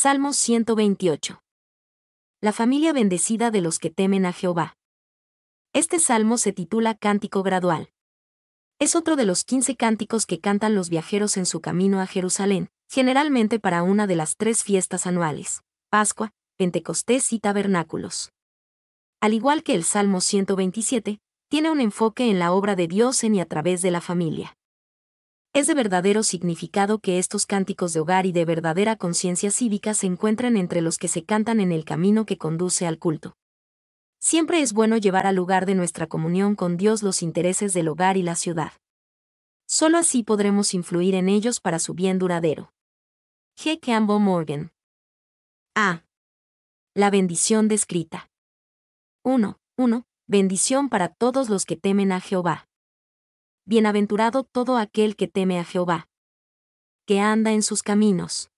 Salmo 128. La familia bendecida de los que temen a Jehová. Este salmo se titula Cántico Gradual. Es otro de los 15 cánticos que cantan los viajeros en su camino a Jerusalén, generalmente para una de las tres fiestas anuales, Pascua, Pentecostés y Tabernáculos. Al igual que el Salmo 127, tiene un enfoque en la obra de Dios en y a través de la familia. Es de verdadero significado que estos cánticos de hogar y de verdadera conciencia cívica se encuentran entre los que se cantan en el camino que conduce al culto. Siempre es bueno llevar al lugar de nuestra comunión con Dios los intereses del hogar y la ciudad. Solo así podremos influir en ellos para su bien duradero. G. Campbell Morgan. A. La bendición descrita. 1. 1. Bendición para todos los que temen a Jehová. Bienaventurado todo aquel que teme a Jehová, que anda en sus caminos.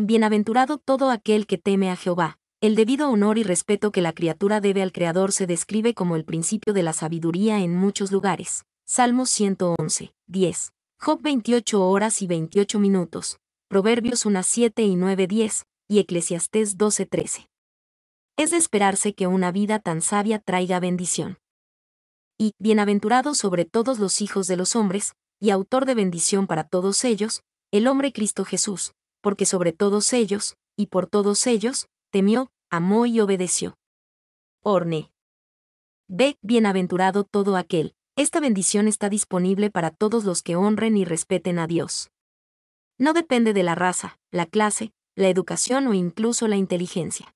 Bienaventurado todo aquel que teme a Jehová. El debido honor y respeto que la criatura debe al Creador se describe como el principio de la sabiduría en muchos lugares. Salmos 111, 10. Job 28 horas y 28 minutos. Proverbios 1, 7 y 9, 10. Y Eclesiastés 12, 13. Es de esperarse que una vida tan sabia traiga bendición y bienaventurado sobre todos los hijos de los hombres, y autor de bendición para todos ellos, el hombre Cristo Jesús, porque sobre todos ellos, y por todos ellos, temió, amó y obedeció. Orne. Ve, Bienaventurado todo aquel. Esta bendición está disponible para todos los que honren y respeten a Dios. No depende de la raza, la clase, la educación o incluso la inteligencia.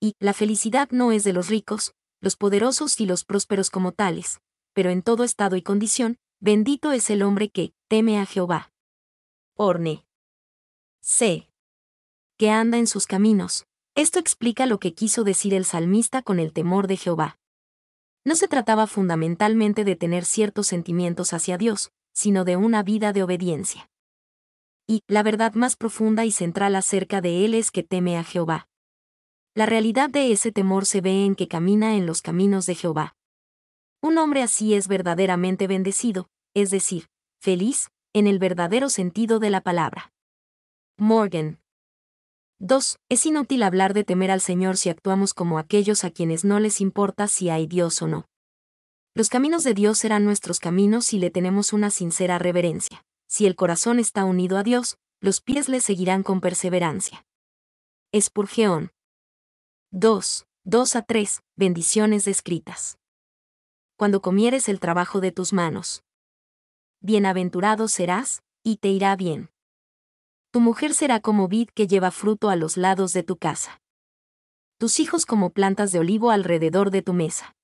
Y la felicidad no es de los ricos, los poderosos y los prósperos como tales, pero en todo estado y condición, bendito es el hombre que teme a Jehová. Orne. C. Que anda en sus caminos. Esto explica lo que quiso decir el salmista con el temor de Jehová. No se trataba fundamentalmente de tener ciertos sentimientos hacia Dios, sino de una vida de obediencia. Y la verdad más profunda y central acerca de él es que teme a Jehová. La realidad de ese temor se ve en que camina en los caminos de Jehová. Un hombre así es verdaderamente bendecido, es decir, feliz, en el verdadero sentido de la palabra. Morgan. 2. Es inútil hablar de temer al Señor si actuamos como aquellos a quienes no les importa si hay Dios o no. Los caminos de Dios serán nuestros caminos si le tenemos una sincera reverencia. Si el corazón está unido a Dios, los pies le seguirán con perseverancia. Espurgeón. 2. 2 a 3. Bendiciones descritas. Cuando comieres el trabajo de tus manos. Bienaventurado serás, y te irá bien. Tu mujer será como vid que lleva fruto a los lados de tu casa. Tus hijos como plantas de olivo alrededor de tu mesa.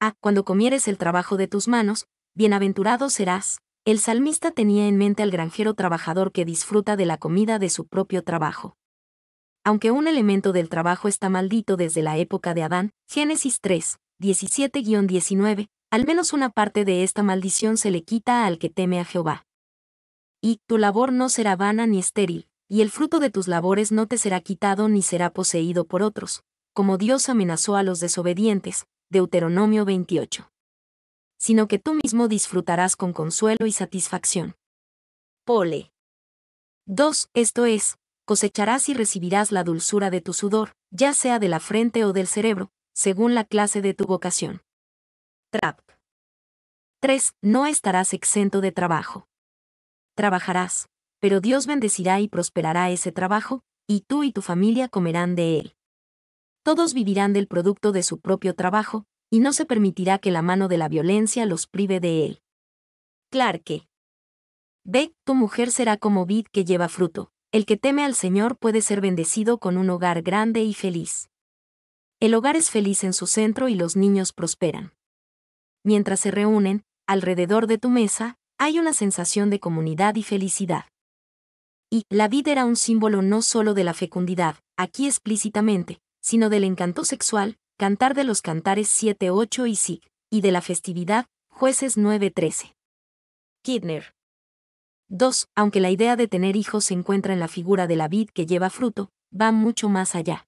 Ah, cuando comieres el trabajo de tus manos, bienaventurado serás. El salmista tenía en mente al granjero trabajador que disfruta de la comida de su propio trabajo aunque un elemento del trabajo está maldito desde la época de Adán, Génesis 3, 17-19, al menos una parte de esta maldición se le quita al que teme a Jehová. Y tu labor no será vana ni estéril, y el fruto de tus labores no te será quitado ni será poseído por otros, como Dios amenazó a los desobedientes, Deuteronomio 28. Sino que tú mismo disfrutarás con consuelo y satisfacción. Pole. 2. Esto es, cosecharás y recibirás la dulzura de tu sudor, ya sea de la frente o del cerebro, según la clase de tu vocación. Trap. 3. No estarás exento de trabajo. Trabajarás, pero Dios bendecirá y prosperará ese trabajo, y tú y tu familia comerán de él. Todos vivirán del producto de su propio trabajo, y no se permitirá que la mano de la violencia los prive de él. Clarke. Ve, Tu mujer será como vid que lleva fruto, el que teme al Señor puede ser bendecido con un hogar grande y feliz. El hogar es feliz en su centro y los niños prosperan. Mientras se reúnen, alrededor de tu mesa, hay una sensación de comunidad y felicidad. Y la vida era un símbolo no solo de la fecundidad, aquí explícitamente, sino del encanto sexual, Cantar de los Cantares 7-8 y SIG, y de la festividad, Jueces 9-13. Kidner. 2. Aunque la idea de tener hijos se encuentra en la figura de la vid que lleva fruto, va mucho más allá.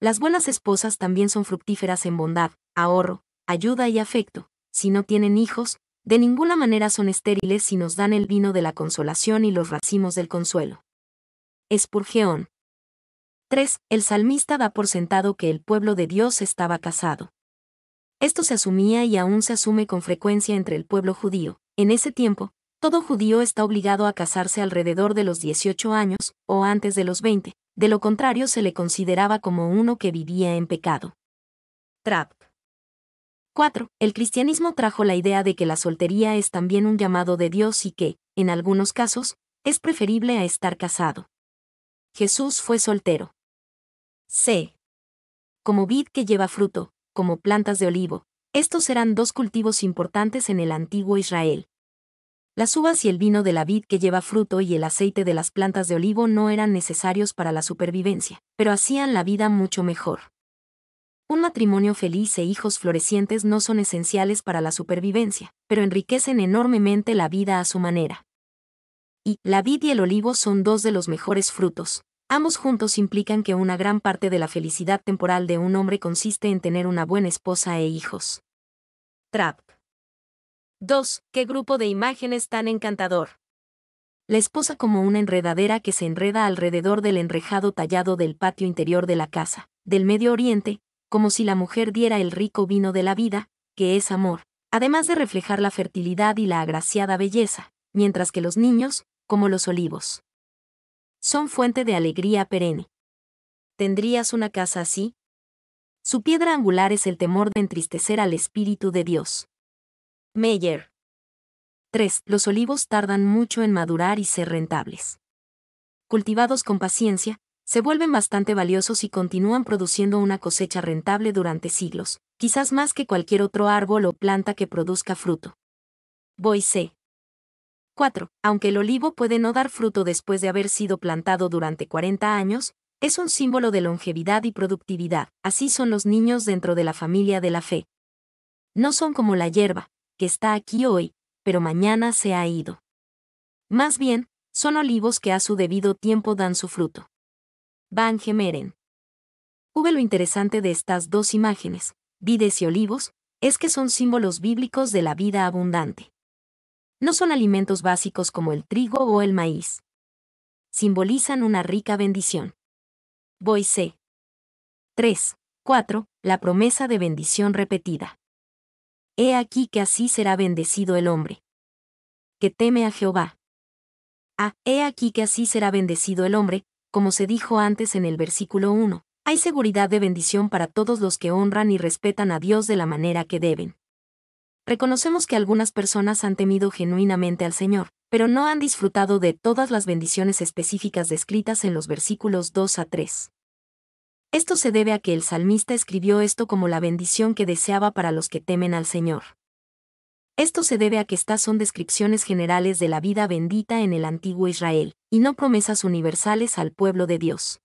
Las buenas esposas también son fructíferas en bondad, ahorro, ayuda y afecto. Si no tienen hijos, de ninguna manera son estériles si nos dan el vino de la consolación y los racimos del consuelo. Espurgeón. 3. El salmista da por sentado que el pueblo de Dios estaba casado. Esto se asumía y aún se asume con frecuencia entre el pueblo judío. En ese tiempo, todo judío está obligado a casarse alrededor de los 18 años, o antes de los 20, de lo contrario se le consideraba como uno que vivía en pecado. Trap. 4. El cristianismo trajo la idea de que la soltería es también un llamado de Dios y que, en algunos casos, es preferible a estar casado. Jesús fue soltero. C. Como vid que lleva fruto, como plantas de olivo, estos eran dos cultivos importantes en el antiguo Israel. Las uvas y el vino de la vid que lleva fruto y el aceite de las plantas de olivo no eran necesarios para la supervivencia, pero hacían la vida mucho mejor. Un matrimonio feliz e hijos florecientes no son esenciales para la supervivencia, pero enriquecen enormemente la vida a su manera. Y la vid y el olivo son dos de los mejores frutos. Ambos juntos implican que una gran parte de la felicidad temporal de un hombre consiste en tener una buena esposa e hijos. Trap. 2. ¿Qué grupo de imágenes tan encantador? La esposa como una enredadera que se enreda alrededor del enrejado tallado del patio interior de la casa, del Medio Oriente, como si la mujer diera el rico vino de la vida, que es amor, además de reflejar la fertilidad y la agraciada belleza, mientras que los niños, como los olivos, son fuente de alegría perenne. ¿Tendrías una casa así? Su piedra angular es el temor de entristecer al Espíritu de Dios. Meyer. 3. Los olivos tardan mucho en madurar y ser rentables. Cultivados con paciencia, se vuelven bastante valiosos y continúan produciendo una cosecha rentable durante siglos, quizás más que cualquier otro árbol o planta que produzca fruto. Boise. 4. Aunque el olivo puede no dar fruto después de haber sido plantado durante 40 años, es un símbolo de longevidad y productividad, así son los niños dentro de la familia de la fe. No son como la hierba, que está aquí hoy, pero mañana se ha ido. Más bien, son olivos que a su debido tiempo dan su fruto. Van Gemeren. Hube lo interesante de estas dos imágenes, vides y olivos, es que son símbolos bíblicos de la vida abundante. No son alimentos básicos como el trigo o el maíz. Simbolizan una rica bendición. Boise. 3. 4. La promesa de bendición repetida. He aquí que así será bendecido el hombre. Que teme a Jehová. Ah, he aquí que así será bendecido el hombre, como se dijo antes en el versículo 1. Hay seguridad de bendición para todos los que honran y respetan a Dios de la manera que deben. Reconocemos que algunas personas han temido genuinamente al Señor, pero no han disfrutado de todas las bendiciones específicas descritas en los versículos 2 a 3. Esto se debe a que el salmista escribió esto como la bendición que deseaba para los que temen al Señor. Esto se debe a que estas son descripciones generales de la vida bendita en el antiguo Israel, y no promesas universales al pueblo de Dios.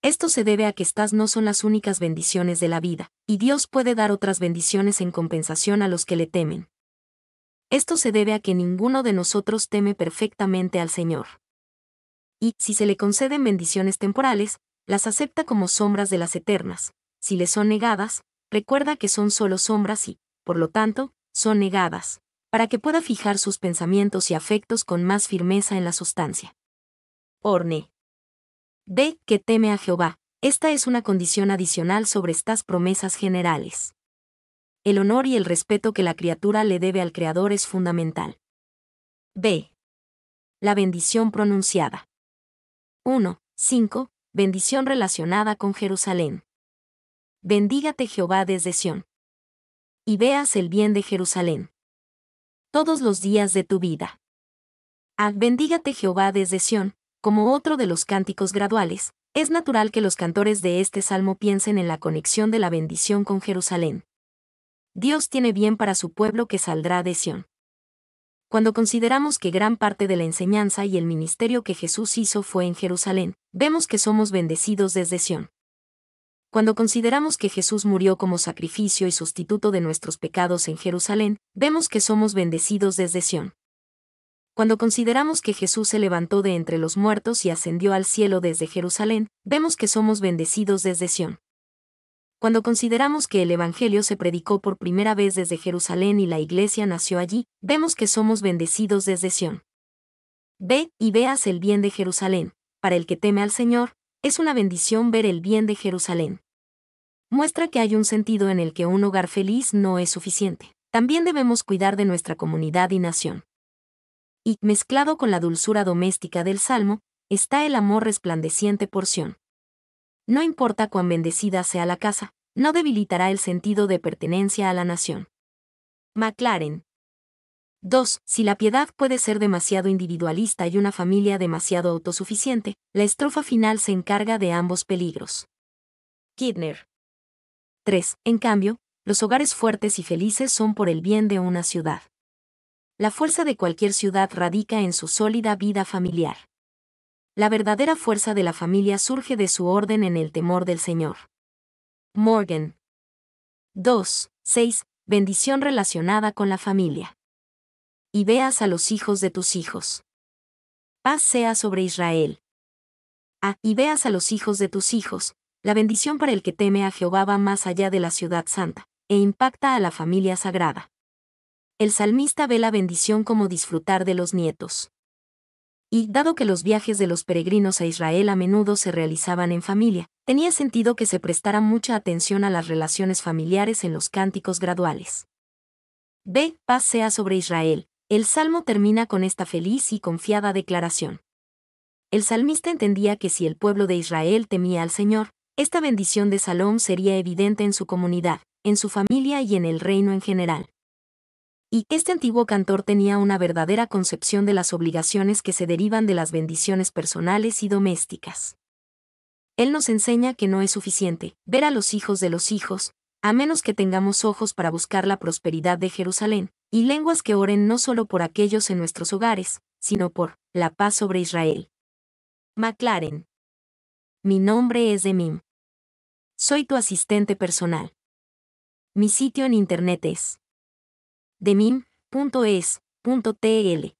Esto se debe a que estas no son las únicas bendiciones de la vida, y Dios puede dar otras bendiciones en compensación a los que le temen. Esto se debe a que ninguno de nosotros teme perfectamente al Señor. Y, si se le conceden bendiciones temporales, las acepta como sombras de las eternas. Si le son negadas, recuerda que son solo sombras y, por lo tanto, son negadas, para que pueda fijar sus pensamientos y afectos con más firmeza en la sustancia. Orne. D. Que teme a Jehová. Esta es una condición adicional sobre estas promesas generales. El honor y el respeto que la criatura le debe al Creador es fundamental. B. La bendición pronunciada. 1. 5 bendición relacionada con Jerusalén. Bendígate Jehová desde Sión. Y veas el bien de Jerusalén. Todos los días de tu vida. Ah, bendígate Jehová desde Sión, como otro de los cánticos graduales, es natural que los cantores de este salmo piensen en la conexión de la bendición con Jerusalén. Dios tiene bien para su pueblo que saldrá de Sión. Cuando consideramos que gran parte de la enseñanza y el ministerio que Jesús hizo fue en Jerusalén, vemos que somos bendecidos desde Sión. Cuando consideramos que Jesús murió como sacrificio y sustituto de nuestros pecados en Jerusalén, vemos que somos bendecidos desde Sión. Cuando consideramos que Jesús se levantó de entre los muertos y ascendió al cielo desde Jerusalén, vemos que somos bendecidos desde Sión. Cuando consideramos que el Evangelio se predicó por primera vez desde Jerusalén y la Iglesia nació allí, vemos que somos bendecidos desde Sión. Ve y veas el bien de Jerusalén. Para el que teme al Señor, es una bendición ver el bien de Jerusalén. Muestra que hay un sentido en el que un hogar feliz no es suficiente. También debemos cuidar de nuestra comunidad y nación. Y, mezclado con la dulzura doméstica del Salmo, está el amor resplandeciente por Sión no importa cuán bendecida sea la casa, no debilitará el sentido de pertenencia a la nación. McLaren. 2. Si la piedad puede ser demasiado individualista y una familia demasiado autosuficiente, la estrofa final se encarga de ambos peligros. Kidner. 3. En cambio, los hogares fuertes y felices son por el bien de una ciudad. La fuerza de cualquier ciudad radica en su sólida vida familiar. La verdadera fuerza de la familia surge de su orden en el temor del Señor. Morgan. 2. 6. Bendición relacionada con la familia. Y veas a los hijos de tus hijos. Paz sea sobre Israel. A. Ah, y veas a los hijos de tus hijos. La bendición para el que teme a Jehová va más allá de la ciudad santa, e impacta a la familia sagrada. El salmista ve la bendición como disfrutar de los nietos y, dado que los viajes de los peregrinos a Israel a menudo se realizaban en familia, tenía sentido que se prestara mucha atención a las relaciones familiares en los cánticos graduales. B. Paz sea sobre Israel. El salmo termina con esta feliz y confiada declaración. El salmista entendía que si el pueblo de Israel temía al Señor, esta bendición de Salom sería evidente en su comunidad, en su familia y en el reino en general y este antiguo cantor tenía una verdadera concepción de las obligaciones que se derivan de las bendiciones personales y domésticas. Él nos enseña que no es suficiente ver a los hijos de los hijos, a menos que tengamos ojos para buscar la prosperidad de Jerusalén, y lenguas que oren no solo por aquellos en nuestros hogares, sino por la paz sobre Israel. McLaren. Mi nombre es Demim. Soy tu asistente personal. Mi sitio en internet es demim.es.tl